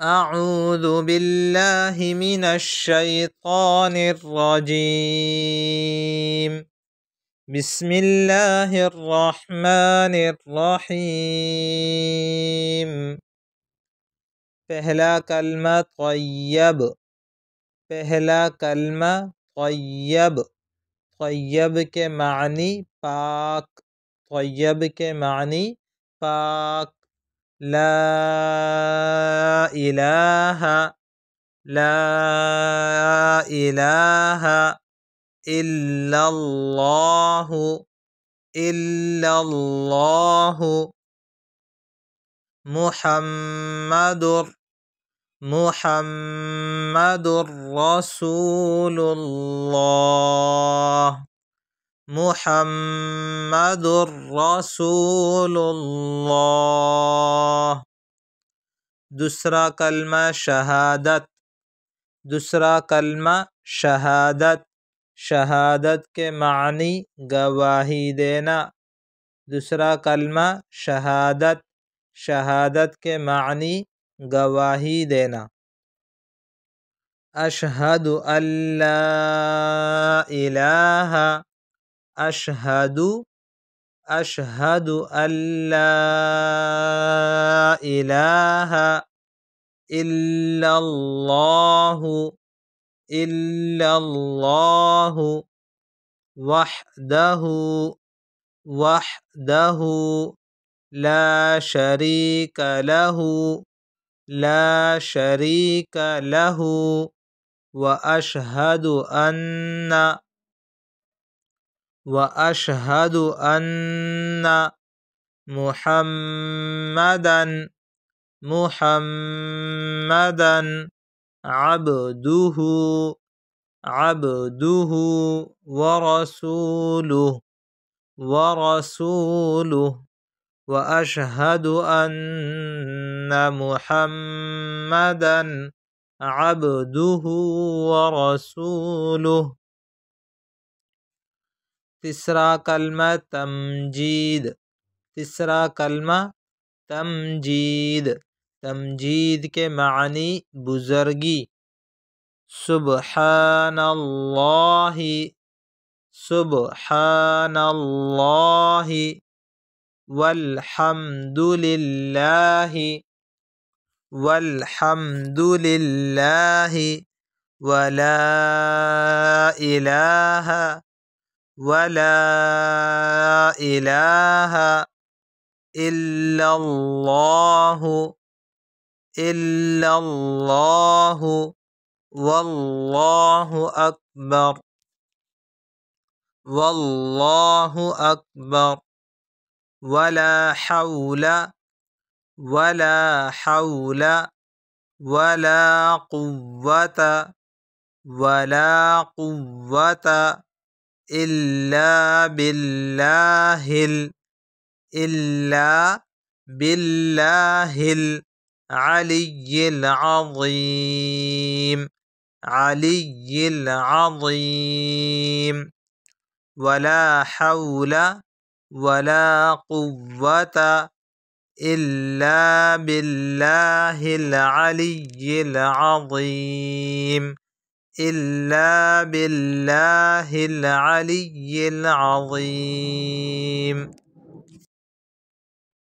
أعوذ بالله من الشيطان الرجيم بسم الله الرحمن الرحيم پہلا کلمہ طیب پہلا کلمہ طیب طیب کے معنی پاک طیب کے لا إله لا إله إلا الله إلا الله محمد محمد رسول الله محمد رسول الله دوسرا کلمہ شہادت دوسرا کلمہ شہادت شہادت کے معنی گواہی دینا دوسرا کلمہ شہادت شہادت کے معنی گواہی دینا اشہد اللہ الہ اشہد أشهد أن لا إله إلا الله إلا الله وحده وحده لا شريك له لا شريك له وأشهد أن واشهد ان محمدا محمدا عبده عبده ورسوله ورسوله واشهد ان محمدا عبده ورسوله तीसरा कलमा तमजीद तीसरा कलमा तमजीद तमजीद के मानी बुज़ुर्गी सुबहानल्लाहि सुबह वल्हम्दुलिल्लाहि वल्हम्दुलिल्लाहि वला इलाहा ولا إله إلا الله إلا الله والله أكبر والله أكبر ولا حول ولا حول ولا قوة ولا قوة إلا بالله إلا بالله العلي العظيم علي العظيم ولا حول ولا قوة إلا بالله العلي العظيم إلا بالله العلي العظيم